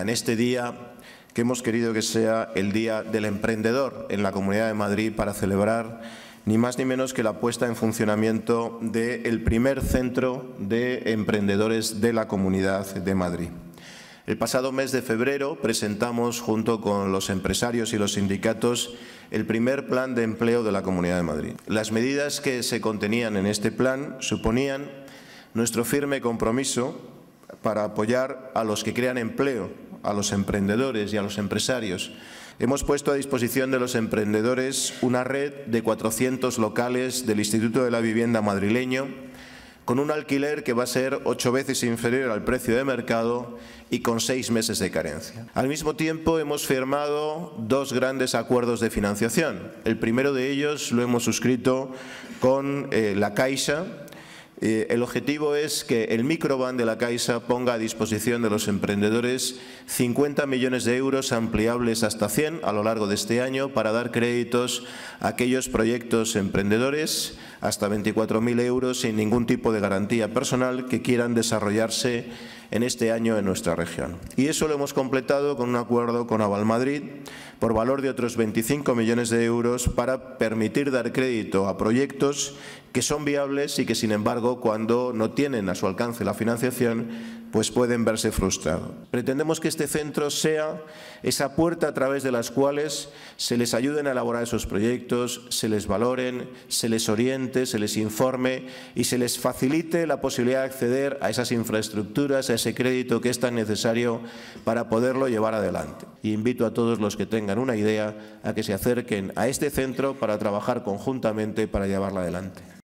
en este día que hemos querido que sea el Día del Emprendedor en la Comunidad de Madrid para celebrar ni más ni menos que la puesta en funcionamiento del primer centro de emprendedores de la Comunidad de Madrid. El pasado mes de febrero presentamos, junto con los empresarios y los sindicatos, el primer plan de empleo de la Comunidad de Madrid. Las medidas que se contenían en este plan suponían nuestro firme compromiso para apoyar a los que crean empleo, a los emprendedores y a los empresarios. Hemos puesto a disposición de los emprendedores una red de 400 locales del Instituto de la Vivienda madrileño, con un alquiler que va a ser ocho veces inferior al precio de mercado y con seis meses de carencia. Al mismo tiempo hemos firmado dos grandes acuerdos de financiación. El primero de ellos lo hemos suscrito con eh, la Caixa, el objetivo es que el microban de la Caixa ponga a disposición de los emprendedores 50 millones de euros ampliables hasta 100 a lo largo de este año para dar créditos a aquellos proyectos emprendedores hasta 24.000 euros sin ningún tipo de garantía personal que quieran desarrollarse en este año en nuestra región. Y eso lo hemos completado con un acuerdo con Aval Madrid por valor de otros 25 millones de euros para permitir dar crédito a proyectos que son viables y que sin embargo cuando no tienen a su alcance la financiación pues pueden verse frustrados. Pretendemos que este centro sea esa puerta a través de las cuales se les ayuden a elaborar esos proyectos, se les valoren, se les oriente, se les informe y se les facilite la posibilidad de acceder a esas infraestructuras, a ese crédito que es tan necesario para poderlo llevar adelante. Y invito a todos los que tengan una idea a que se acerquen a este centro para trabajar conjuntamente para llevarla adelante.